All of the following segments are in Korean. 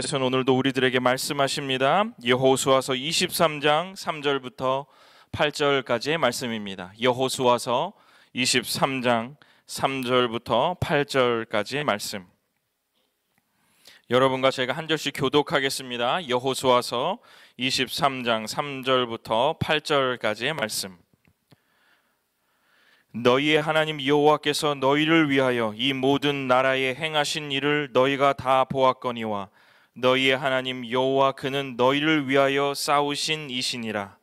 그래서는 오늘도 우리들에게 말씀하십니다. 여호수아서 23장 3절부터 8절까지의 말씀입니다. 여호수아서 23장 3절부터 8절까지의 말씀. 여러분과 제가 한 절씩 교독하겠습니다. 여호수아서 23장 3절부터 8절까지의 말씀. 너희의 하나님 여호와께서 너희를 위하여 이 모든 나라에 행하신 일을 너희가 다 보았거니와 너희의 하나님 여호와 그는 너희를 위하여 싸우신 이신이라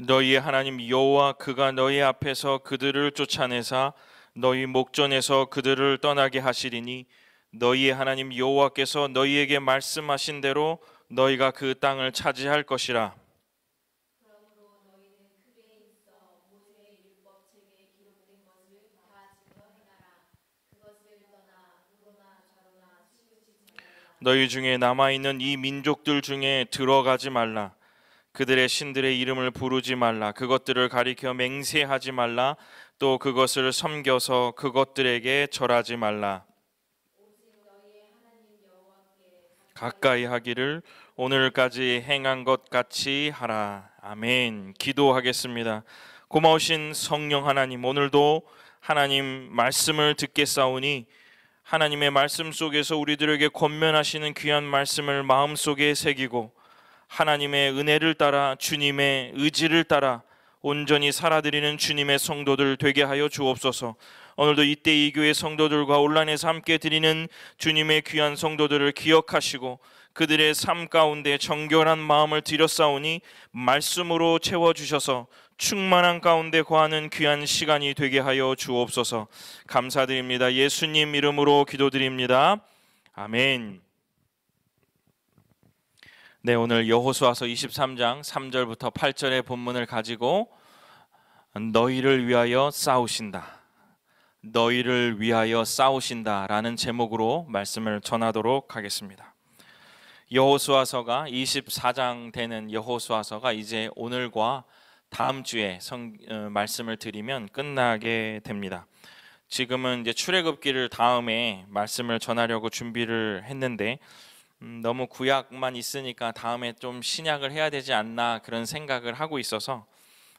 너희의 하나님 여호와 그가 너희 앞에서 그들을 쫓아내사 너희 목전에서 그들을 떠나게 하시리니 너희의 하나님 여호와께서 너희에게 말씀하신 대로 너희가 그 땅을 차지할 것이라. 너희 중에 남아 있는 이 민족들 중에 들어가지 말라. 그들의 신들의 이름을 부르지 말라. 그것들을 가리켜 맹세하지 말라. 또 그것을 섬겨서 그것들에게 절하지 말라. 가까이 하기를 오늘까지 행한 것 같이 하라. 아멘. 기도하겠습니다. 고마우신 성령 하나님, 오늘도 하나님 말씀을 듣게 싸우니 하나님의 말씀 속에서 우리들에게 권면하시는 귀한 말씀을 마음속에 새기고 하나님의 은혜를 따라 주님의 의지를 따라 온전히 살아드리는 주님의 성도들 되게 하여 주옵소서. 오늘도 이때 이 교회 성도들과 온라인에서 함께 드리는 주님의 귀한 성도들을 기억하시고 그들의 삶 가운데 정결한 마음을 들여싸오니 말씀으로 채워주셔서 충만한 가운데 거하는 귀한 시간이 되게 하여 주옵소서 감사드립니다. 예수님 이름으로 기도드립니다. 아멘. 네, 오늘 여호수아서 23장 3절부터 8절의 본문을 가지고 너희를 위하여 싸우신다. 너희를 위하여 싸우신다라는 제목으로 말씀을 전하도록 하겠습니다. 여호수아서가 24장 되는 여호수아서가 이제 오늘과 다음 주에 성, 어, 말씀을 드리면 끝나게 됩니다. 지금은 이제 출애굽기를 다음에 말씀을 전하려고 준비를 했는데 음, 너무 구약만 있으니까 다음에 좀 신약을 해야 되지 않나 그런 생각을 하고 있어서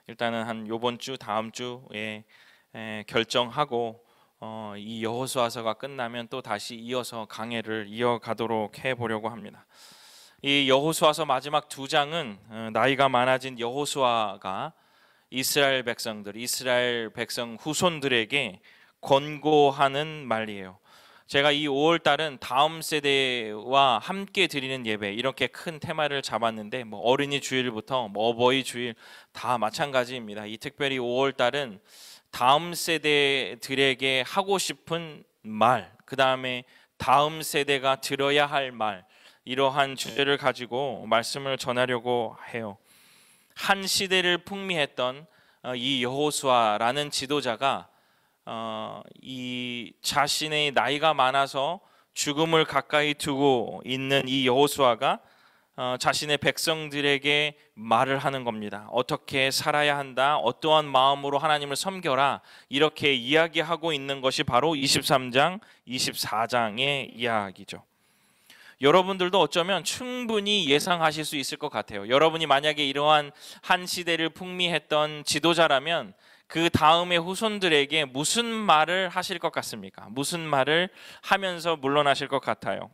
일단은 한 요번 주 다음 주에 예, 결정하고 어, 이 여호수아서가 끝나면 또 다시 이어서 강해를 이어가도록 해보려고 합니다. 이 여호수아서 마지막 두 장은 어, 나이가 많아진 여호수아가 이스라엘 백성들, 이스라엘 백성 후손들에게 권고하는 말이에요. 제가 이 5월 달은 다음 세대와 함께 드리는 예배 이렇게 큰 테마를 잡았는데 뭐 어린이 주일부터 뭐 어버이 주일 다 마찬가지입니다. 이 특별히 5월 달은 다음 세대들에게 하고 싶은 말, 그 다음에 다음 세대가 들어야 할 말, 이러한 주제를 가지고 말씀을 전하려고 해요. 한 시대를 풍미했던 어, 이 여호수아라는 지도자가 어, 이 자신의 나이가 많아서 죽음을 가까이 두고 있는 이 여호수아가 어, 자신의 백성들에게 말을 하는 겁니다. 어떻게 살아야 한다. 어떠한 마음으로 하나님을 섬겨라. 이렇게 이야기하고 있는 것이 바로 23장, 24장의 이야기죠. 여러분들도 어쩌면 충분히 예상하실 수 있을 것 같아요. 여러분이 만약에 이러한 한 시대를 풍미했던 지도자라면 그 다음의 후손들에게 무슨 말을 하실 것 같습니까? 무슨 말을 하면서 물러나실 것 같아요.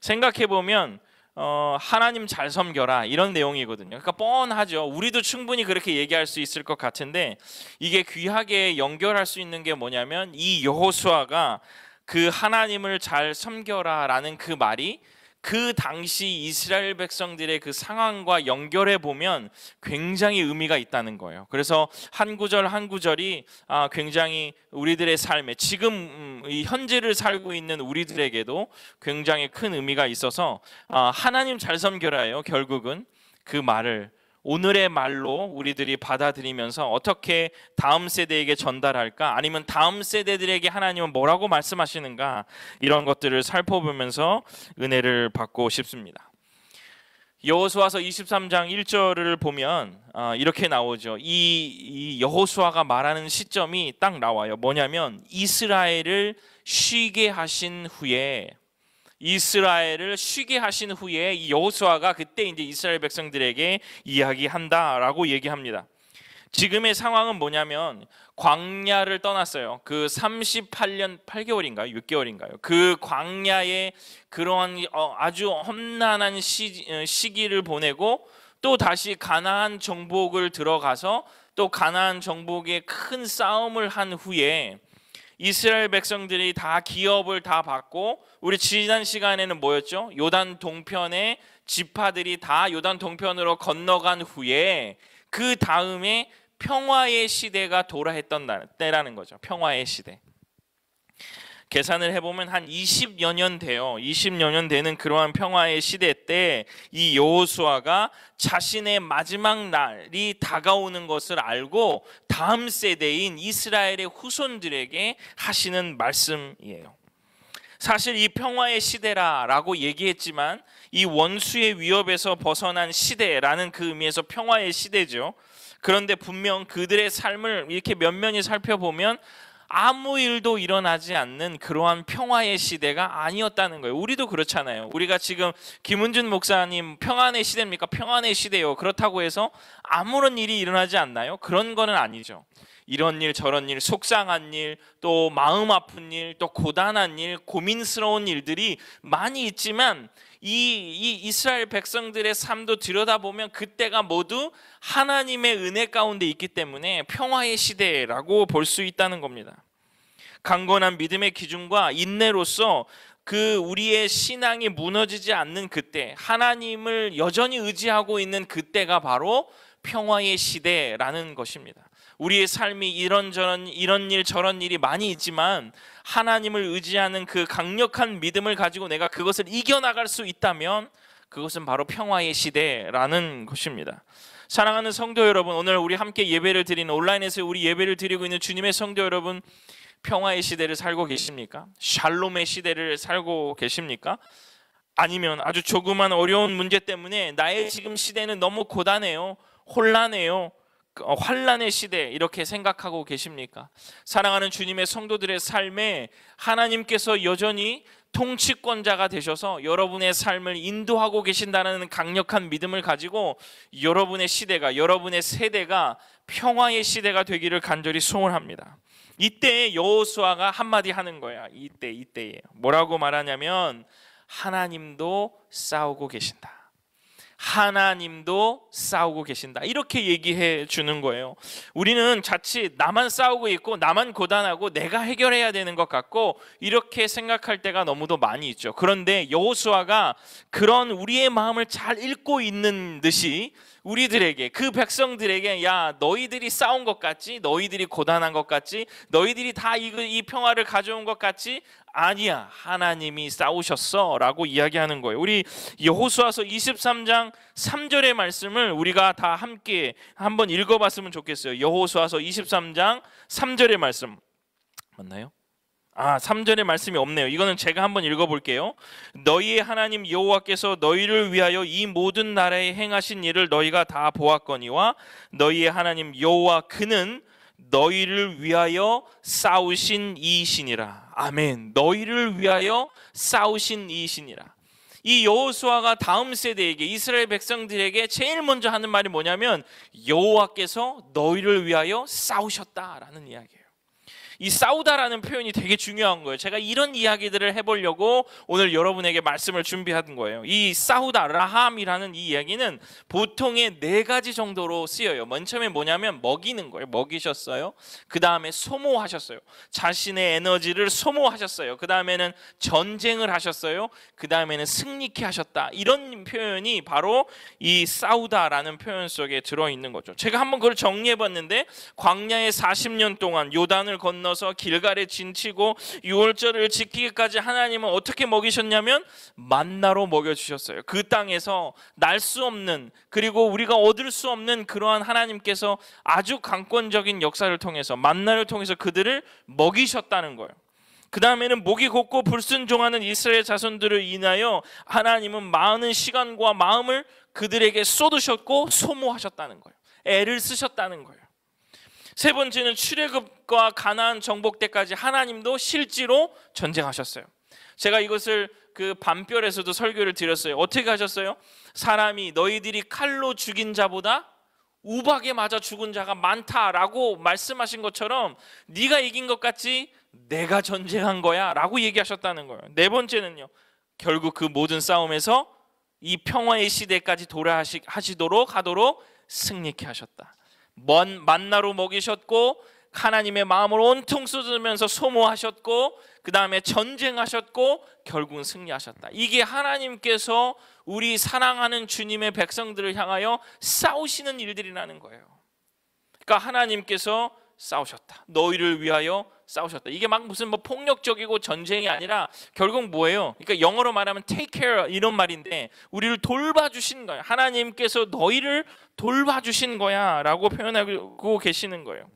생각해 보면 어, 하나님 잘 섬겨라 이런 내용이거든요. 그러니까 뻔하죠. 우리도 충분히 그렇게 얘기할 수 있을 것 같은데 이게 귀하게 연결할 수 있는 게 뭐냐면 이 여호수아가 그 하나님을 잘 섬겨라라는 그 말이 그 당시 이스라엘 백성들의 그 상황과 연결해 보면 굉장히 의미가 있다는 거예요. 그래서 한 구절 한 구절이 아, 굉장히 우리들의 삶에 지금 음, 현재를 살고 있는 우리들에게도 굉장히 큰 의미가 있어서 아, 하나님 잘 섬겨라요. 결국은 그 말을 오늘의 말로 우리들이 받아들이면서 어떻게 다음 세대에게 전달할까? 아니면 다음 세대들에게 하나님은 뭐라고 말씀하시는가? 이런 것들을 살펴보면서 은혜를 받고 싶습니다. 여호수아서 23장 1절을 보면 어, 이렇게 나오죠. 이, 여호수아가 말하는 시점이 딱 나와요. 뭐냐면 이스라엘을 쉬게 하신 후에 이스라엘을 쉬게 하신 후에 이 여호수아가 그때 이제 이스라엘 백성들에게 이야기한다라고 얘기합니다. 지금의 상황은 뭐냐면 광야를 떠났어요. 그 38년 8개월인가요? 6개월인가요? 그 광야에 그러한 어, 아주 험난한 시, 어, 시기를 보내고 또 다시 가나안 정복을 들어가서 또 가나안 정복에 큰 싸움을 한 후에 이스라엘 백성들이 다 기업을 다 받고 우리 지난 시간에는 뭐였죠? 요단 동편의 지파들이 다 요단 동편으로 건너간 후에 그 다음에 평화의 시대가 도래했던 때라는 거죠. 평화의 시대. 계산을 해보면 한 20여 년 돼요. 20여 년 되는 그러한 평화의 시대 때 이 여호수아가 자신의 마지막 날이 다가오는 것을 알고 다음 세대인 이스라엘의 후손들에게 하시는 말씀이에요. 사실 이 평화의 시대라라고 얘기했지만 이 원수의 위협에서 벗어난 시대라는 그 의미에서 평화의 시대죠. 그런데 분명 그들의 삶을 이렇게 면면히 살펴보면 아무 일도 일어나지 않는 그러한 평화의 시대가 아니었다는 거예요. 우리도 그렇잖아요. 우리가 지금 김은준 목사님 평안의 시대입니까? 평안의 시대요. 그렇다고 해서 아무런 일이 일어나지 않나요? 그런 거는 아니죠. 이런 일 저런 일 속상한 일 또 마음 아픈 일 또 고단한 일 고민스러운 일들이 많이 있지만 이, 이 이스라엘 백성들의 삶도 들여다보면 그때가 모두 하나님의 은혜 가운데 있기 때문에 평화의 시대라고 볼 수 있다는 겁니다. 강건한 믿음의 기준과 인내로서 그 우리의 신앙이 무너지지 않는 그때, 하나님을 여전히 의지하고 있는 그때가 바로 평화의 시대라는 것입니다. 우리의 삶이 이런저런 이런 일 저런 일이 많이 있지만 하나님을 의지하는 그 강력한 믿음을 가지고 내가 그것을 이겨나갈 수 있다면 그것은 바로 평화의 시대라는 것입니다. 사랑하는 성도 여러분, 오늘 우리 함께 예배를 드리는 온라인에서 우리 예배를 드리고 있는 주님의 성도 여러분, 평화의 시대를 살고 계십니까? 샬롬의 시대를 살고 계십니까? 아니면 아주 조그만 어려운 문제 때문에 나의 지금 시대는 너무 고단해요. 혼란해요. 어, 환란의 시대 이렇게 생각하고 계십니까? 사랑하는 주님의 성도들의 삶에 하나님께서 여전히 통치권자가 되셔서 여러분의 삶을 인도하고 계신다는 강력한 믿음을 가지고 여러분의 시대가 여러분의 세대가 평화의 시대가 되기를 간절히 소원합니다. 이때 에 여호수아가 한마디 하는 거야. 이때 이때에 뭐라고 말하냐면 하나님도 싸우고 계신다. 하나님도 싸우고 계신다. 이렇게 얘기해 주는 거예요. 우리는 자칫 나만 싸우고 있고 나만 고단하고 내가 해결해야 되는 것 같고 이렇게 생각할 때가 너무도 많이 있죠. 그런데 여호수아가 그런 우리의 마음을 잘 읽고 있는 듯이 우리들에게 그 백성들에게 야 너희들이 싸운 것 같지 너희들이 고단한 것 같지 너희들이 다 이 평화를 가져온 것 같지 아니야 하나님이 싸우셨어 라고 이야기하는 거예요 우리 여호수아서 23장 3절의 말씀을 우리가 다 함께 한번 읽어봤으면 좋겠어요 여호수아서 23장 3절의 말씀 맞나요? 아, 3절의 말씀이 없네요. 이거는 제가 한번 읽어 볼게요. 너희의 하나님 여호와께서 너희를 위하여 이 모든 나라에 행하신 일을 너희가 다 보았거니와 너희의 하나님 여호와 그는 너희를 위하여 싸우신 이신이라. 아멘. 너희를 위하여 싸우신 이신이라. 이 여호수아가 다음 세대에게 이스라엘 백성들에게 제일 먼저 하는 말이 뭐냐면 여호와께서 너희를 위하여 싸우셨다라는 이야기예요. 이 싸우다라는 표현이 되게 중요한 거예요. 제가 이런 이야기들을 해보려고 오늘 여러분에게 말씀을 준비한 거예요. 이 싸우다 라함이라는 이 이야기는 보통의 네 가지 정도로 쓰여요. 먼 처음에 뭐냐면 먹이는 거예요. 먹이셨어요. 그 다음에 소모하셨어요. 자신의 에너지를 소모하셨어요. 그 다음에는 전쟁을 하셨어요. 그 다음에는 승리케 하셨다. 이런 표현이 바로 이 싸우다라는 표현 속에 들어 있는 거죠. 제가 한번 그걸 정리해 봤는데 광야에 40년 동안 요단을 건너 나눠서 길가에 진치고 유월절을 지키기까지 하나님은 어떻게 먹이셨냐면 만나로 먹여 주셨어요. 그 땅에서 날 수 없는 그리고 우리가 얻을 수 없는 그러한 하나님께서 아주 강권적인 역사를 통해서 만나를 통해서 그들을 먹이셨다는 거예요. 그 다음에는 목이 곱고 불순종하는 이스라엘 자손들을 인하여 하나님은 많은 시간과 마음을 그들에게 쏟으셨고 소모하셨다는 거예요. 애를 쓰셨다는 거예요. 세 번째는 출애굽과 가나안 정복 때까지 하나님도 실제로 전쟁하셨어요. 제가 이것을 그 밤별에서도 설교를 드렸어요. 어떻게 하셨어요? 사람이 너희들이 칼로 죽인 자보다 우박에 맞아 죽은 자가 많다라고 말씀하신 것처럼 네가 이긴 것 같지 내가 전쟁한 거야라고 얘기하셨다는 거예요. 네 번째는요. 결국 그 모든 싸움에서 이 평화의 시대까지 돌아하시도록 하도록 승리케 하셨다. 먼 만나로 먹이셨고 하나님의 마음을 온통 쏟으면서 소모하셨고 그 다음에 전쟁하셨고 결국은 승리하셨다. 이게 하나님께서 우리 사랑하는 주님의 백성들을 향하여 싸우시는 일들이라는 거예요. 그러니까 하나님께서 싸우셨다. 너희를 위하여 싸우셨다. 이게 막 무슨 뭐 폭력적이고 전쟁이 아니라 결국 뭐예요? 그러니까 영어로 말하면 take care 이런 말인데 우리를 돌봐주신 거예요. 하나님께서 너희를 돌봐주신 거야라고 표현하고 계시는 거예요.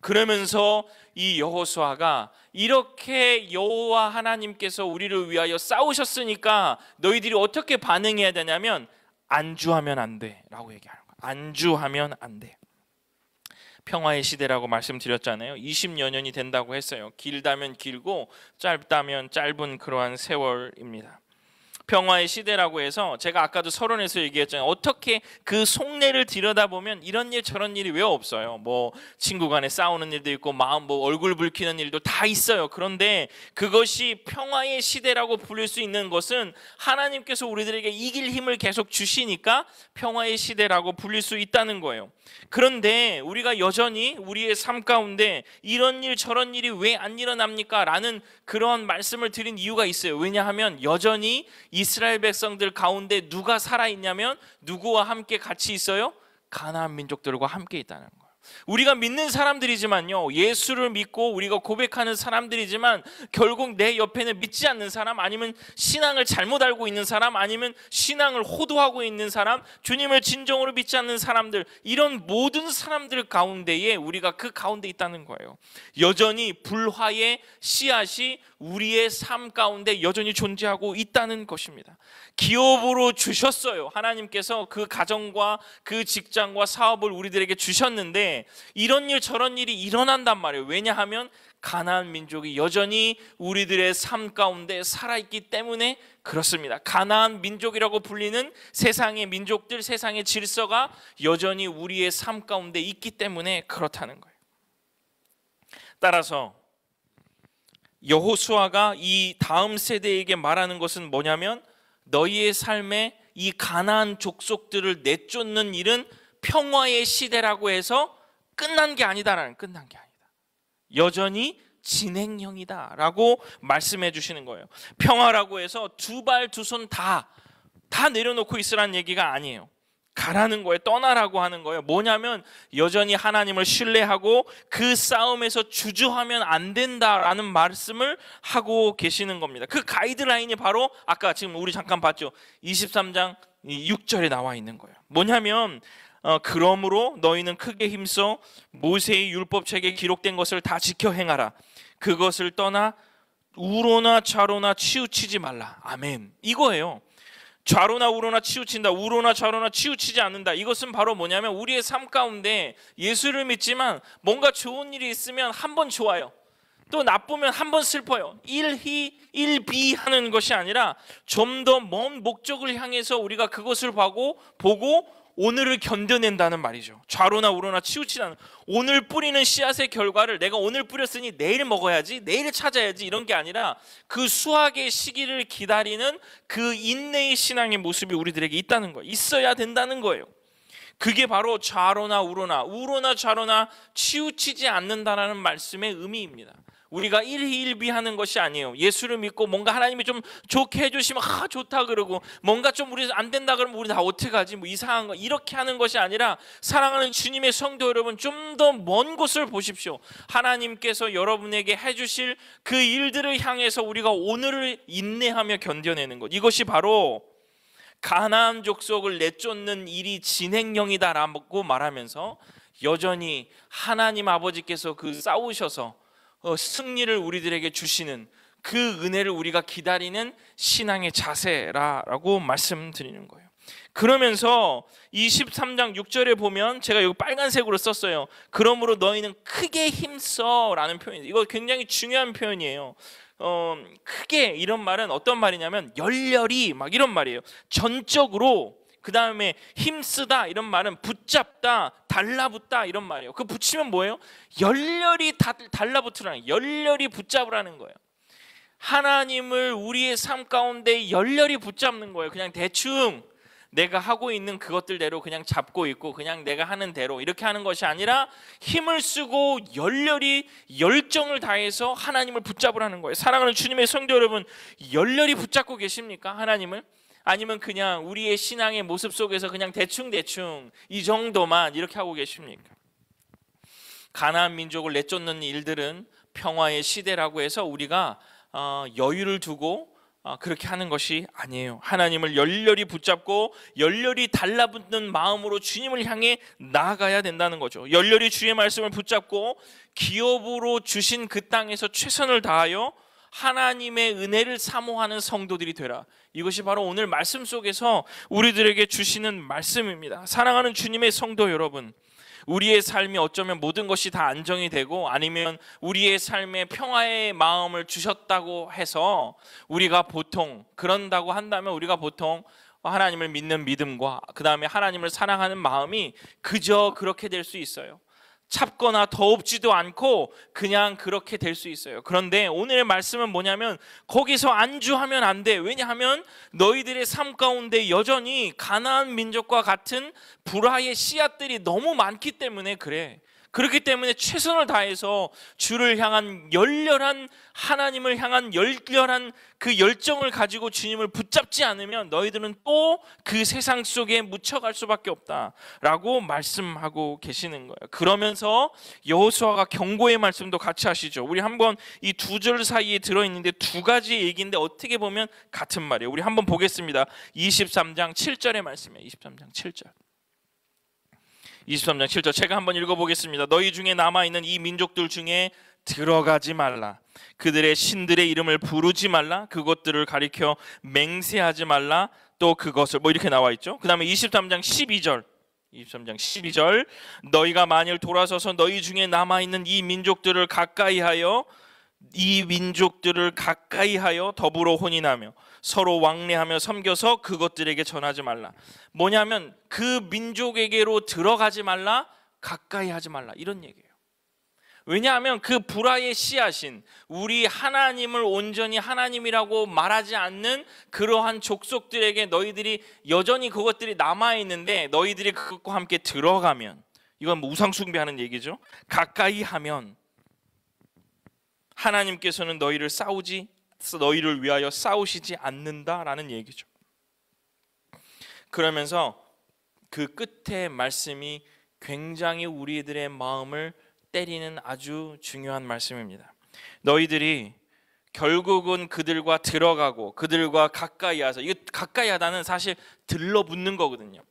그러면서 이 여호수아가 이렇게 여호와 하나님께서 우리를 위하여 싸우셨으니까 너희들이 어떻게 반응해야 되냐면 안주하면 안 돼라고 얘기하는 거야. 안주하면 안 돼. 평화의 시대라고 말씀드렸잖아요. 20여 년이 된다고 했어요. 길다면 길고 짧다면 짧은 그러한 세월입니다. 평화의 시대라고 해서 제가 아까도 서론에서 얘기했잖아요. 어떻게 그 속내를 들여다보면 이런 일 저런 일이 왜 없어요. 뭐 친구 간에 싸우는 일도 있고 마음 뭐 얼굴 붉히는 일도 다 있어요. 그런데 그것이 평화의 시대라고 불릴 수 있는 것은 하나님께서 우리들에게 이길 힘을 계속 주시니까 평화의 시대라고 불릴 수 있다는 거예요. 그런데 우리가 여전히 우리의 삶 가운데 이런 일 저런 일이 왜 안 일어납니까? 라는 그런 말씀을 드린 이유가 있어요. 왜냐하면 여전히 이스라엘 백성들 가운데 누가 살아 있냐면 누구와 함께 같이 있어요? 가나안 민족들과 함께 있다는 거. 우리가 믿는 사람들이지만요. 예수를 믿고 우리가 고백하는 사람들이지만 결국 내 옆에는 믿지 않는 사람 아니면 신앙을 잘못 알고 있는 사람 아니면 신앙을 호도하고 있는 사람 주님을 진정으로 믿지 않는 사람들 이런 모든 사람들 가운데에 우리가 그 가운데 있다는 거예요. 여전히 불화의 씨앗이 우리의 삶 가운데 여전히 존재하고 있다는 것입니다. 기업으로 주셨어요. 하나님께서 그 가정과 그 직장과 사업을 우리들에게 주셨는데 이런 일 저런 일이 일어난단 말이에요. 왜냐하면 가나안 민족이 여전히 우리들의 삶 가운데 살아있기 때문에 그렇습니다. 가나안 민족이라고 불리는 세상의 민족들, 세상의 질서가 여전히 우리의 삶 가운데 있기 때문에 그렇다는 거예요. 따라서 여호수아가 이 다음 세대에게 말하는 것은 뭐냐면 너희의 삶에 이 가나안 족속들을 내쫓는 일은 평화의 시대라고 해서 끝난 게 아니다라는 끝난 게 아니다. 여전히 진행형이다라고 말씀해 주시는 거예요. 평화라고 해서 두 발 두 손 다 다 내려놓고 있으란 얘기가 아니에요. 가라는 거예요. 떠나라고 하는 거예요. 뭐냐면 여전히 하나님을 신뢰하고 그 싸움에서 주저하면 안 된다라는 말씀을 하고 계시는 겁니다. 그 가이드라인이 바로 아까 지금 우리 잠깐 봤죠. 23장 6절에 나와 있는 거예요. 뭐냐면 어, 그러므로 너희는 크게 힘써 모세의 율법책에 기록된 것을 다 지켜 행하라. 그것을 떠나 우로나 좌로나 치우치지 말라. 아멘. 이거예요. 좌로나 우로나 치우친다. 우로나 좌로나 치우치지 않는다. 이것은 바로 뭐냐면 우리의 삶 가운데 예수를 믿지만 뭔가 좋은 일이 있으면 한 번 좋아요. 또 나쁘면 한 번 슬퍼요. 일희 일비 하는 것이 아니라 좀 더 먼 목적을 향해서 우리가 그것을 보고 보고 오늘을 견뎌낸다는 말이죠. 좌로나 우로나 치우치지 는 오늘 뿌리는 씨앗의 결과를 내가 오늘 뿌렸으니 내일 먹어야지, 내일 찾아야지 이런 게 아니라 그 수확의 시기를 기다리는 그 인내의 신앙의 모습이 우리들에게 있다는 거예요. 있어야 된다는 거예요. 그게 바로 좌로나 우로나, 우로나 좌로나 치우치지 않는다라는 말씀의 의미입니다. 우리가 일희일비하는 것이 아니에요. 예수를 믿고 뭔가 하나님이 좀 좋게 해주시면 아 좋다 그러고 뭔가 좀 우리 안 된다 그러면 우리 다어떻게하지뭐 이상한 거 이렇게 하는 것이 아니라 사랑하는 주님의 성도 여러분 좀 더 먼 곳을 보십시오. 하나님께서 여러분에게 해주실 그 일들을 향해서 우리가 오늘을 인내하며 견뎌내는 것 이것이 바로 가나안 족속을 내쫓는 일이 진행형이다라고 말하면서 여전히 하나님 아버지께서 그 싸우셔서 어, 승리를 우리들에게 주시는 그 은혜를 우리가 기다리는 신앙의 자세라고 말씀드리는 거예요. 그러면서 23장 6절에 보면 제가 여기 빨간색으로 썼어요. 그러므로 너희는 크게 힘써라는 표현이 이거 굉장히 중요한 표현이에요. 어, 크게 이런 말은 어떤 말이냐면 열렬히 막 이런 말이에요. 전적으로 그 다음에 힘쓰다 이런 말은 붙잡다, 달라붙다 이런 말이에요. 그 붙이면 뭐예요? 열렬히 다, 달라붙으라는 열렬히 붙잡으라는 거예요. 하나님을 우리의 삶 가운데 열렬히 붙잡는 거예요. 그냥 대충 내가 하고 있는 그것들대로 그냥 잡고 있고 그냥 내가 하는 대로 이렇게 하는 것이 아니라 힘을 쓰고 열렬히 열정을 다해서 하나님을 붙잡으라는 거예요. 사랑하는 주님의 성도 여러분, 열렬히 붙잡고 계십니까? 하나님을? 아니면 그냥 우리의 신앙의 모습 속에서 그냥 대충대충 이 정도만 이렇게 하고 계십니까? 가나안 민족을 내쫓는 일들은 평화의 시대라고 해서 우리가 어, 여유를 두고 어, 그렇게 하는 것이 아니에요. 하나님을 열렬히 붙잡고 열렬히 달라붙는 마음으로 주님을 향해 나아가야 된다는 거죠. 열렬히 주의 말씀을 붙잡고 기업으로 주신 그 땅에서 최선을 다하여 하나님의 은혜를 사모하는 성도들이 되라. 이것이 바로 오늘 말씀 속에서 우리들에게 주시는 말씀입니다. 사랑하는 주님의 성도 여러분, 우리의 삶이 어쩌면 모든 것이 다 안정이 되고 아니면 우리의 삶에 평화의 마음을 주셨다고 해서 우리가 보통 그런다고 한다면 우리가 보통 하나님을 믿는 믿음과 그 다음에 하나님을 사랑하는 마음이 그저 그렇게 될 수 있어요. 찹거나 더웁지도 않고 그냥 그렇게 될 수 있어요. 그런데 오늘의 말씀은 뭐냐면 거기서 안주하면 안 돼. 왜냐하면 너희들의 삶 가운데 여전히 가나안 민족과 같은 불화의 씨앗들이 너무 많기 때문에 그래. 그렇기 때문에 최선을 다해서 주를 향한 열렬한 하나님을 향한 열렬한 그 열정을 가지고 주님을 붙잡지 않으면 너희들은 또 그 세상 속에 묻혀갈 수밖에 없다라고 말씀하고 계시는 거예요. 그러면서 여호수아가 경고의 말씀도 같이 하시죠. 우리 한번 이 두 절 사이에 들어 있는데 두 가지 얘기인데 어떻게 보면 같은 말이에요. 우리 한번 보겠습니다. 23장 7절의 말씀이에요. 23장 7절. 23장 7절 제가 한번 읽어보겠습니다. 너희 중에 남아있는 이 민족들 중에 들어가지 말라. 그들의 신들의 이름을 부르지 말라. 그것들을 가리켜 맹세하지 말라. 또 그것을 뭐 이렇게 나와 있죠. 그 다음에 23장 12절 23장 12절 너희가 만일 돌아서서 너희 중에 남아있는 이 민족들을 가까이하여 이 민족들을 가까이하여 더불어 혼인하며 서로 왕래하며 섬겨서 그것들에게 전하지 말라. 뭐냐면 그 민족에게로 들어가지 말라, 가까이 하지 말라 이런 얘기예요. 왜냐하면 그 불화의 씨앗인 우리 하나님을 온전히 하나님이라고 말하지 않는 그러한 족속들에게 너희들이 여전히 그것들이 남아 있는데 너희들이 그것과 함께 들어가면 이건 뭐 우상 숭배하는 얘기죠. 가까이 하면 하나님께서는 너희를 싸우지 하나님께서 너희를 위하여 싸우시지 않는다라는 얘기죠. 그러면서 그 끝에 말씀이 굉장히 우리들의 마음을 때리는 아주 중요한 말씀입니다. 너희들이 결국은 그들과 들어가고 그들과 가까이 하서 이 가까이 하다는 사실 들러붙는 거거든요.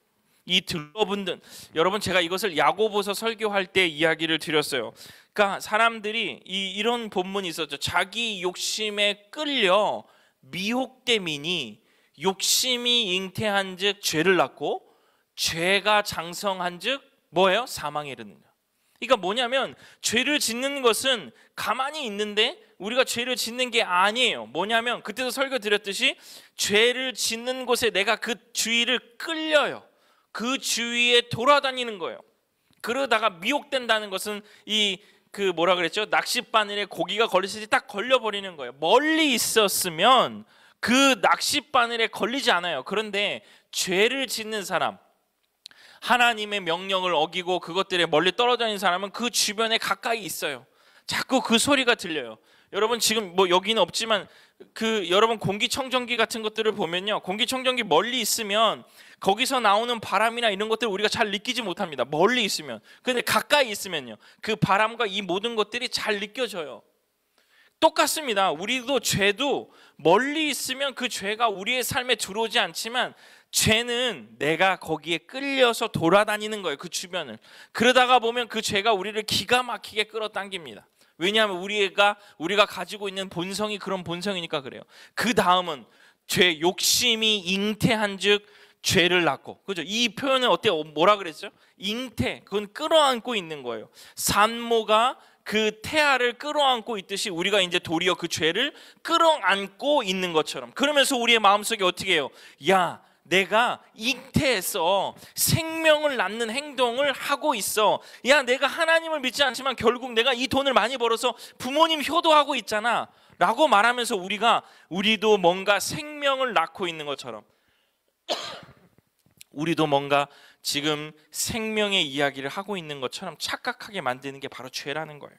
이 들러붙는 여러분 제가 이것을 야고보서 설교할 때 이야기를 드렸어요. 그러니까 사람들이 이, 이런 본문이 있었죠. 자기 욕심에 끌려 미혹됨이니 욕심이 잉태한즉 죄를 낳고 죄가 장성한즉 뭐예요? 사망에 이르느 그러니까 뭐냐면 죄를 짓는 것은 가만히 있는데 우리가 죄를 짓는 게 아니에요. 뭐냐면 그때도 설교 드렸듯이 죄를 짓는 곳에 내가 그 주의를 끌려요. 그 주위에 돌아다니는 거예요. 그러다가 미혹된다는 것은 이 그 뭐라 그랬죠? 낚싯바늘에 고기가 걸리듯이 딱 걸려버리는 거예요. 멀리 있었으면 그 낚싯바늘에 걸리지 않아요. 그런데 죄를 짓는 사람, 하나님의 명령을 어기고 그것들에 멀리 떨어져 있는 사람은 그 주변에 가까이 있어요. 자꾸 그 소리가 들려요. 여러분 지금 뭐 여기는 없지만 그 여러분 공기청정기 같은 것들을 보면요. 공기청정기 멀리 있으면 거기서 나오는 바람이나 이런 것들 을 우리가 잘 느끼지 못합니다. 멀리 있으면. 근데 가까이 있으면요. 그 바람과 이 모든 것들이 잘 느껴져요. 똑같습니다. 우리도 죄도 멀리 있으면 그 죄가 우리의 삶에 들어오지 않지만 죄는 내가 거기에 끌려서 돌아다니는 거예요. 그 주변을. 그러다가 보면 그 죄가 우리를 기가 막히게 끌어당깁니다. 왜냐하면 우리가 우리가 가지고 있는 본성이 그런 본성이니까 그래요. 그 다음은 죄 욕심이 잉태한즉 죄를 낳고 그죠? 이 표현은 어때 뭐라 그랬죠? 잉태 그건 끌어안고 있는 거예요. 산모가 그 태아를 끌어안고 있듯이 우리가 이제 도리어 그 죄를 끌어안고 있는 것처럼 그러면서 우리의 마음속에 어떻게 해요? 야 내가 잉태해서 생명을 낳는 행동을 하고 있어. 야, 내가 하나님을 믿지 않지만 결국 내가 이 돈을 많이 벌어서 부모님 효도하고 있잖아. 라고 말하면서 우리가 우리도 뭔가 생명을 낳고 있는 것처럼 우리도 뭔가 지금 생명의 이야기를 하고 있는 것처럼 착각하게 만드는 게 바로 죄라는 거예요.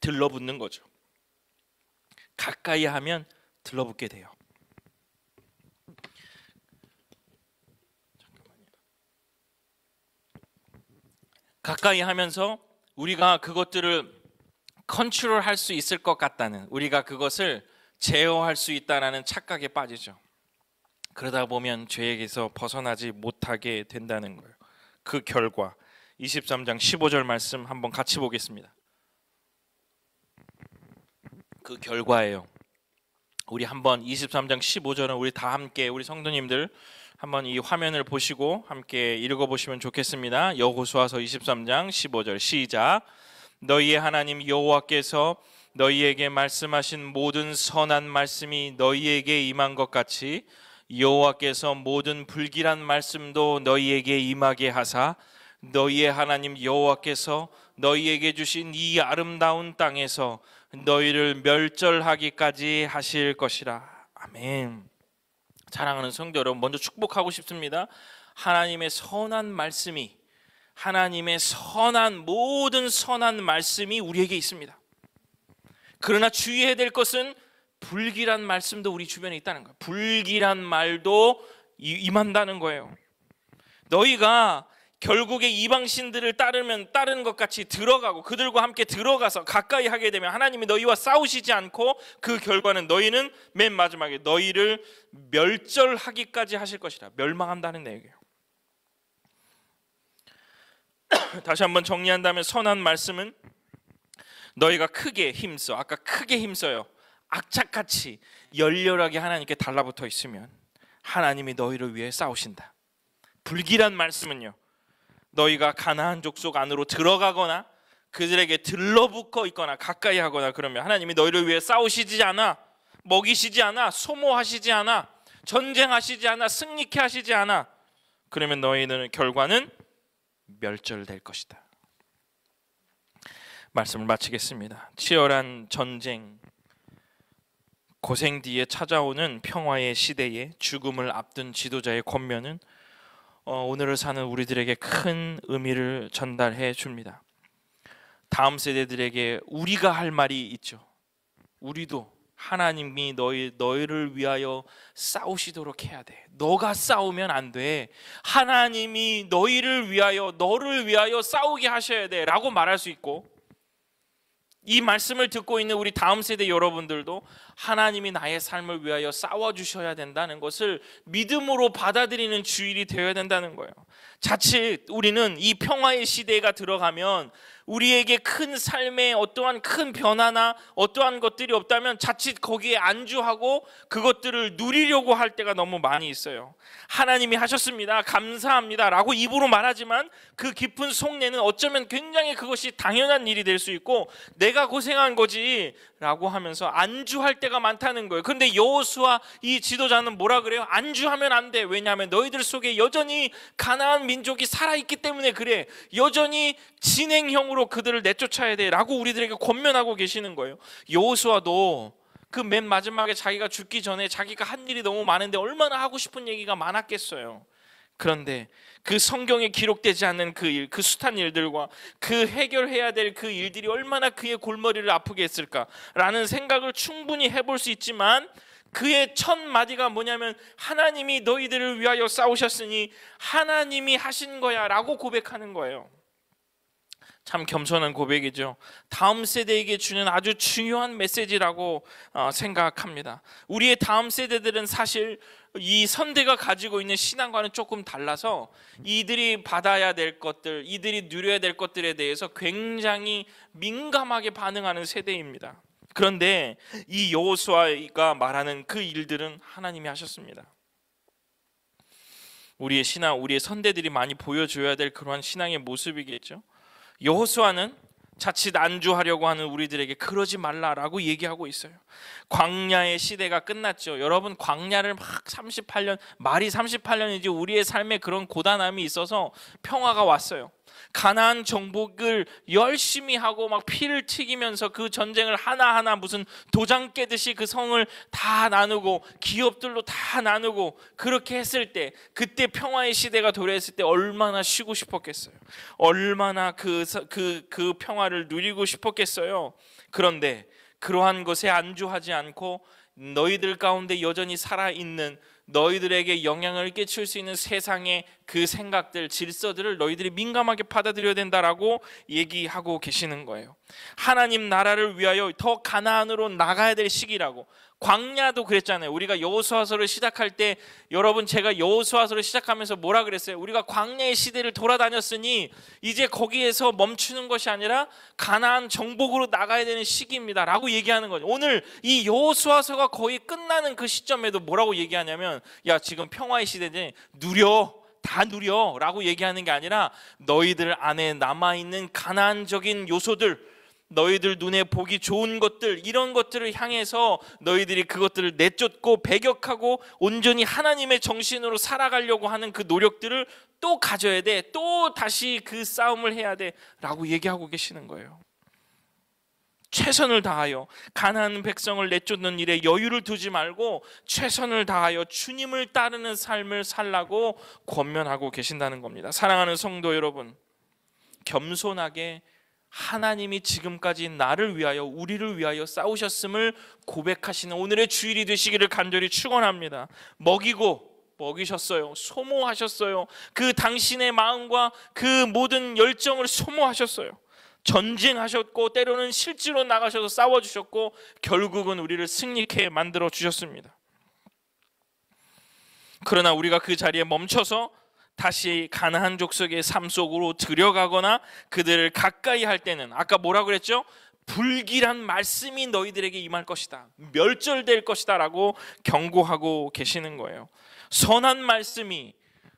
들러붙는 거죠. 가까이 하면 들러붙게 돼요. 가까이 하면서 우리가 그것들을 컨트롤 할수 있을 것 같다는 우리가 그것을 제어할 수 있다라는 착각에 빠지죠. 그러다 보면 죄에게서 벗어나지 못하게 된다는 거예요. 그 결과 23장 15절 말씀 한번 같이 보겠습니다. 그 결과예요. 우리 한번 23장 15절은 우리 다 함께 우리 성도님들 한번 이 화면을 보시고 함께 읽어보시면 좋겠습니다. 여호수아서 23장 15절 시작. 너희의 하나님 여호와께서 너희에게 말씀하신 모든 선한 말씀이 너희에게 임한 것 같이 여호와께서 모든 불길한 말씀도 너희에게 임하게 하사 너희의 하나님 여호와께서 너희에게 주신 이 아름다운 땅에서 너희를 멸절하기까지 하실 것이라. 아멘. 사랑하는 성도 여러분 먼저 축복하고 싶습니다. 하나님의 선한 말씀이 하나님의 선한 모든 선한 말씀이 우리에게 있습니다. 그러나 주의해야 될 것은 불길한 말씀도 우리 주변에 있다는 거예요. 불길한 말도 임한다는 거예요. 너희가 결국에 이방 신들을 따르면 따르는 것 같이 들어가고 그들과 함께 들어가서 가까이 하게 되면 하나님이 너희와 싸우시지 않고 그 결과는 너희는 맨 마지막에 너희를 멸절하기까지 하실 것이라 멸망한다는 내용이에요. 다시 한번 정리한다면 선한 말씀은 너희가 크게 힘써 아까 크게 힘써요. 악착같이 열렬하게 하나님께 달라붙어 있으면 하나님이 너희를 위해 싸우신다. 불길한 말씀은요. 너희가 가나안 족속 안으로 들어가거나 그들에게 들러붙어 있거나 가까이 하거나 그러면 하나님이 너희를 위해 싸우시지 않아 먹이시지 않아 소모하시지 않아 전쟁하시지 않아 승리케 하시지 않아 그러면 너희는 결과는 멸절될 것이다. 말씀을 마치겠습니다. 치열한 전쟁 고생 뒤에 찾아오는 평화의 시대에 죽음을 앞둔 지도자의 권면은 어, 오늘을 사는 우리들에게 큰 의미를 전달해 줍니다. 다음 세대들에게 우리가 할 말이 있죠. 우리도 하나님이 너희 너희를 위하여 싸우시도록 해야 돼. 너가 싸우면 안 돼. 하나님이 너희를 위하여 너를 위하여 싸우게 하셔야 돼라고 말할 수 있고 이 말씀을 듣고 있는 우리 다음 세대 여러분들도 하나님이 나의 삶을 위하여 싸워 주셔야 된다는 것을 믿음으로 받아들이는 주일이 되어야 된다는 거예요. 자칫 우리는 이 평화의 시대가 들어가면 우리에게 큰삶에 어떠한 큰 변화나 어떠한 것들이 없다면 자칫 거기에 안주하고 그것들을 누리려고 할 때가 너무 많이 있어요. 하나님이 하셨습니다. 감사합니다. 라고 입으로 말하지만 그 깊은 속내는 어쩌면 굉장히 그것이 당연한 일이 될 수 있고 내가 고생한 거지 라고 하면서 안주할 때가 많다는 거예요. 그런데 여호수와이 지도자는 뭐라 그래요? 안주하면 안 돼. 왜냐하면 너희들 속에 여전히 가나한 민족이 살아있기 때문에 그래. 여전히 진행형으로 마으로 그들을 내쫓아야 돼라고 우리들에게 권면하고 계시는 거예요. 여호수아도 그 맨 마지막에 자기가 죽기 전에 자기가 한 일이 너무 많은데 얼마나 하고 싶은 얘기가 많았겠어요. 그런데 그 성경에 기록되지 않는 그 일, 그 숱한 일들과 그 해결해야 될 그 일들이 얼마나 그의 골머리를 아프게 했을까라는 생각을 충분히 해볼 수 있지만 그의 첫 마디가 뭐냐면 하나님이 너희들을 위하여 싸우셨으니 하나님이 하신 거야라고 고백하는 거예요. 참 겸손한 고백이죠. 다음 세대에게 주는 아주 중요한 메시지라고 어, 생각합니다. 우리의 다음 세대들은 사실 이 선대가 가지고 있는 신앙과는 조금 달라서 이들이 받아야 될 것들, 이들이 누려야 될 것들에 대해서 굉장히 민감하게 반응하는 세대입니다. 그런데 이 여호수아가 말하는 그 일들은 하나님이 하셨습니다. 우리의 신앙, 우리의 선대들이 많이 보여줘야 될 그러한 신앙의 모습이겠죠. 여호수아는 자칫 안주하려고 하는 우리들에게 그러지 말라라고 얘기하고 있어요. 광야의 시대가 끝났죠. 여러분 광야를 막 38년 말이 38년이지 우리의 삶에 그런 고단함이 있어서 평화가 왔어요. 가나안 정복을 열심히 하고 막 피를 튀기면서 그 전쟁을 하나하나 무슨 도장 깨듯이 그 성을 다 나누고 기업들로 다 나누고 그렇게 했을 때 그때 평화의 시대가 도래했을 때 얼마나 쉬고 싶었겠어요. 얼마나 그 그그 그, 그 평화를 누리고 싶었겠어요. 그런데 그러한 것에 안주하지 않고 너희들 가운데 여전히 살아 있는 너희들에게 영향을 끼칠 수 있는 세상의 그 생각들, 질서들을 너희들이 민감하게 받아들여야 된다라고 얘기하고 계시는 거예요. 하나님 나라를 위하여 더 가나안으로 나가야 될 시기라고. 광야도 그랬잖아요. 우리가 여호수아서를 시작할 때 여러분 제가 여호수아서를 시작하면서 뭐라 그랬어요? 우리가 광야의 시대를 돌아다녔으니 이제 거기에서 멈추는 것이 아니라 가나안 정복으로 나가야 되는 시기입니다라고 얘기하는 거죠. 오늘 이 여호수아서가 거의 끝나는 그 시점에도 뭐라고 얘기하냐면 야 지금 평화의 시대니 누려 다 누려라고 얘기하는 게 아니라 너희들 안에 남아 있는 가나안적인 요소들 너희들 눈에 보기 좋은 것들 이런 것들을 향해서 너희들이 그것들을 내쫓고 배격하고 온전히 하나님의 정신으로 살아가려고 하는 그 노력들을 또 가져야 돼. 또 다시 그 싸움을 해야 돼라고 얘기하고 계시는 거예요. 최선을 다하여 가난한 백성을 내쫓는 일에 여유를 두지 말고 최선을 다하여 주님을 따르는 삶을 살라고 권면하고 계신다는 겁니다. 사랑하는 성도 여러분, 겸손하게 하나님이 지금까지 나를 위하여 우리를 위하여 싸우셨음을 고백하시는 오늘의 주일이 되시기를 간절히 축원합니다. 먹이고 먹이셨어요. 소모하셨어요. 그 당신의 마음과 그 모든 열정을 소모하셨어요. 전쟁하셨고 때로는 실제로 나가셔서 싸워 주셨고 결국은 우리를 승리케 만들어 주셨습니다. 그러나 우리가 그 자리에 멈춰서 다시 가나한 족속의 삶 속으로 들여가거나 그들을 가까이 할 때는 아까 뭐라 그랬죠? 불길한 말씀이 너희들에게 임할 것이다. 멸절될 것이다라고 경고하고 계시는 거예요. 선한 말씀이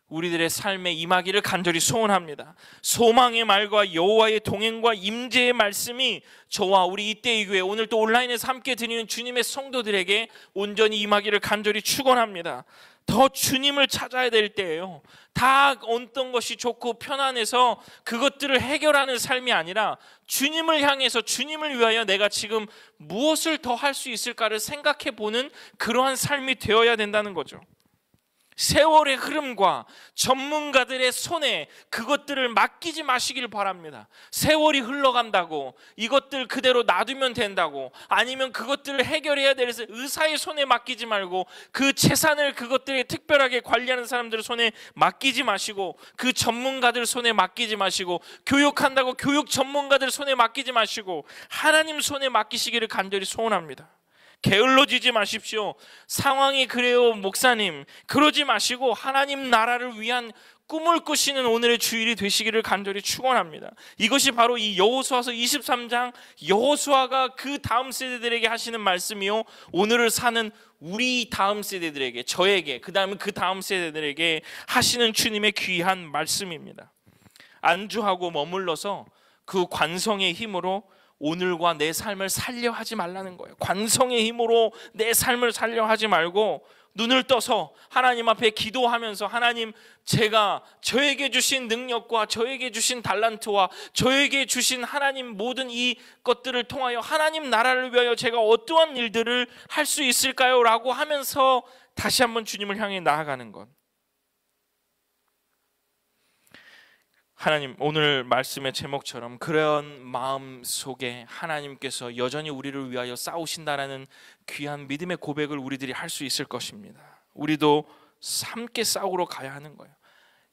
우리들의 삶에 임하기를 간절히 소원합니다. 소망의 말과 여호와의 동행과 임재의 말씀이 저와 우리 이때의 교회 오늘 또 온라인에서 함께 드리는 주님의 성도들에게 온전히 임하기를 간절히 축원합니다. 더 주님을 찾아야 될 때예요. 다 어떤 것이 좋고 편안해서 그것들을 해결하는 삶이 아니라 주님을 향해서 주님을 위하여 내가 지금 무엇을 더 할 수 있을까를 생각해 보는 그러한 삶이 되어야 된다는 거죠. 세월의 흐름과 전문가들의 손에 그것들을 맡기지 마시길 바랍니다. 세월이 흘러간다고 이것들 그대로 놔두면 된다고 아니면 그것들을 해결해야 될 의사의 손에 맡기지 말고 그 재산을 그것들에 특별하게 관리하는 사람들 손에 맡기지 마시고 그 전문가들 손에 맡기지 마시고 교육한다고 교육 전문가들 손에 맡기지 마시고 하나님 손에 맡기시기를 간절히 소원합니다. 게을러지지 마십시오. 상황이 그래요, 목사님. 그러지 마시고 하나님 나라를 위한 꿈을 꾸시는 오늘의 주일이 되시기를 간절히 축원합니다. 이것이 바로 이 여호수아서 23장 여호수아가 그 다음 세대들에게 하시는 말씀이요. 오늘을 사는 우리 다음 세대들에게 저에게 그다음에 그 다음 세대들에게 하시는 주님의 귀한 말씀입니다. 안주하고 머물러서 그 관성의 힘으로 오늘과 내 삶을 살려 하지 말라는 거예요. 관성의 힘으로 내 삶을 살려 하지 말고 눈을 떠서 하나님 앞에 기도하면서 하나님 제가 저에게 주신 능력과 저에게 주신 달란트와 저에게 주신 하나님 모든 이 것들을 통하여 하나님 나라를 위하여 제가 어떠한 일들을 할 수 있을까요? 라고 하면서 다시 한번 주님을 향해 나아가는 것. 하나님 오늘 말씀의 제목처럼 그런 마음 속에 하나님께서 여전히 우리를 위하여 싸우신다라는 귀한 믿음의 고백을 우리들이 할 수 있을 것입니다. 우리도 함께 싸우러 가야 하는 거예요.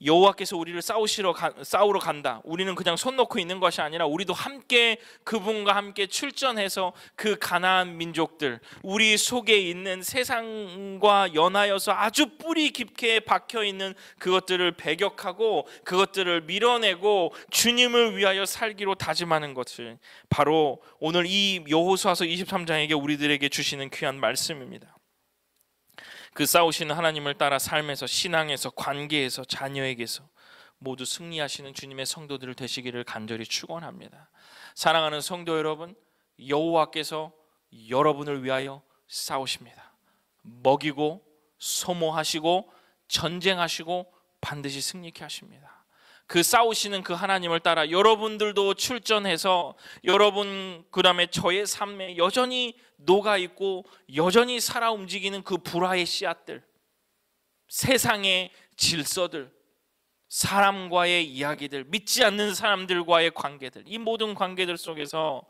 여호와께서 우리를 싸우시러 가, 싸우러 간다. 우리는 그냥 손 놓고 있는 것이 아니라 우리도 함께 그분과 함께 출전해서 그 가나안 민족들 우리 속에 있는 세상과 연하여서 아주 뿌리 깊게 박혀 있는 그것들을 배격하고 그것들을 밀어내고 주님을 위하여 살기로 다짐하는 것을 바로 오늘 이 여호수아서 23장에게 우리들에게 주시는 귀한 말씀입니다. 그 싸우시는 하나님을 따라 삶에서 신앙에서 관계에서 자녀에게서 모두 승리하시는 주님의 성도들 을 되시기를 간절히 축원합니다. 사랑하는 성도 여러분, 여호와께서 여러분을 위하여 싸우십니다. 먹이고 소모하시고 전쟁하시고 반드시 승리케 하십니다. 그 싸우시는 그 하나님을 따라 여러분들도 출전해서 여러분 그다음에 저의 삶에 여전히 녹아 있고 여전히 살아 움직이는 그 불화의 씨앗들, 세상의 질서들, 사람과의 이야기들, 믿지 않는 사람들과의 관계들, 이 모든 관계들 속에서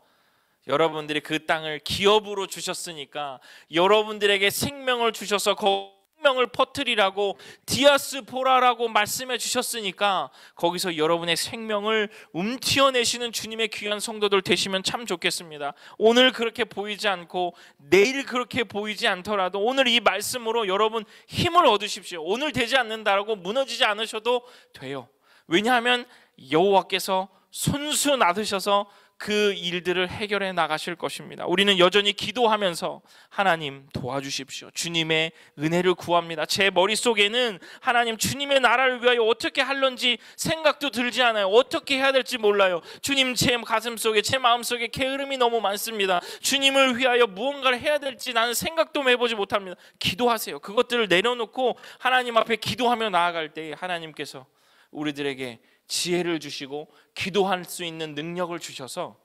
여러분들이 그 땅을 기업으로 주셨으니까 여러분들에게 생명을 주셔서 거 생명을 퍼뜨리라고 디아스포라라고 말씀해 주셨으니까 거기서 여러분의 생명을 움츠어내시는 주님의 귀한 성도들 되시면 참 좋겠습니다. 오늘 그렇게 보이지 않고 내일 그렇게 보이지 않더라도 오늘 이 말씀으로 여러분 힘을 얻으십시오. 오늘 되지 않는다라고 무너지지 않으셔도 돼요. 왜냐하면 여호와께서 손수 나으셔서 그 일들을 해결해 나가실 것입니다. 우리는 여전히 기도하면서 하나님 도와주십시오. 주님의 은혜를 구합니다. 제 머릿속에는 하나님 주님의 나라를 위하여 어떻게 할런지 생각도 들지 않아요. 어떻게 해야 될지 몰라요. 주님 제 가슴 속에 제 마음 속에 게으름이 너무 많습니다. 주님을 위하여 무언가를 해야 될지 나는 생각도 해보지 못합니다. 기도하세요. 그것들을 내려놓고 하나님 앞에 기도하며 나아갈 때 하나님께서 우리들에게 지혜를 주시고 기도할 수 있는 능력을 주셔서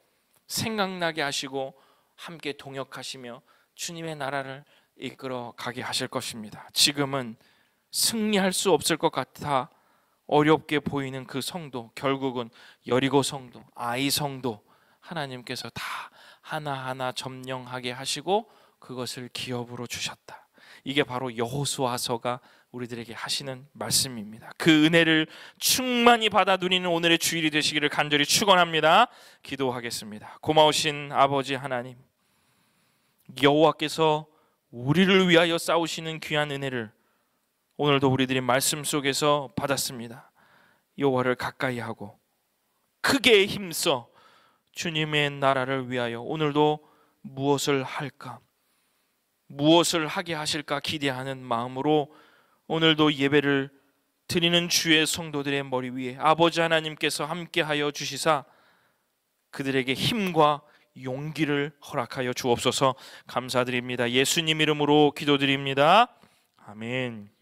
생각나게 하시고 함께 동역하시며 주님의 나라를 이끌어 가게 하실 것입니다. 지금은 승리할 수 없을 것 같아 어렵게 보이는 그 성도 결국은 여리고 성도, 아이 성도 하나님께서 다 하나하나 점령하게 하시고 그것을 기업으로 주셨다. 이게 바로 여호수아서가 우리들에게 하시는 말씀입니다. 그 은혜를 충만히 받아 누리는 오늘의 주일이 되시기를 간절히 축원합니다. 기도하겠습니다. 고마우신 아버지 하나님, 여호와께서 우리를 위하여 싸우시는 귀한 은혜를 오늘도 우리들이 말씀 속에서 받았습니다. 여호와를 가까이 하고 크게 힘써 주님의 나라를 위하여 오늘도 무엇을 할까, 무엇을 하게 하실까 기대하는 마음으로. 오늘도 예배를 드리는 주의 성도들의 머리 위에 아버지 하나님께서 함께하여 주시사 그들에게 힘과 용기를 허락하여 주옵소서 감사드립니다. 예수님 이름으로 기도드립니다. 아멘.